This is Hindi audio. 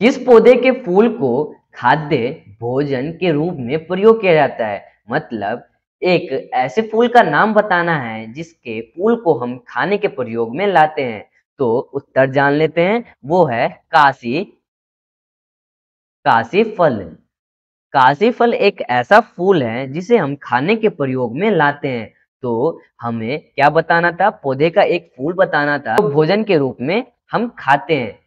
किस पौधे के फूल को खाद्य भोजन के रूप में प्रयोग किया जाता है मतलब एक ऐसे फूल का नाम बताना है जिसके फूल को हम खाने के प्रयोग में लाते हैं तो उत्तर जान लेते हैं वो है काशी काशी फल काशी फल एक ऐसा फूल है जिसे हम खाने के प्रयोग में लाते हैं तो हमें क्या बताना था पौधे का एक फूल बताना था तो भोजन के रूप में हम खाते हैं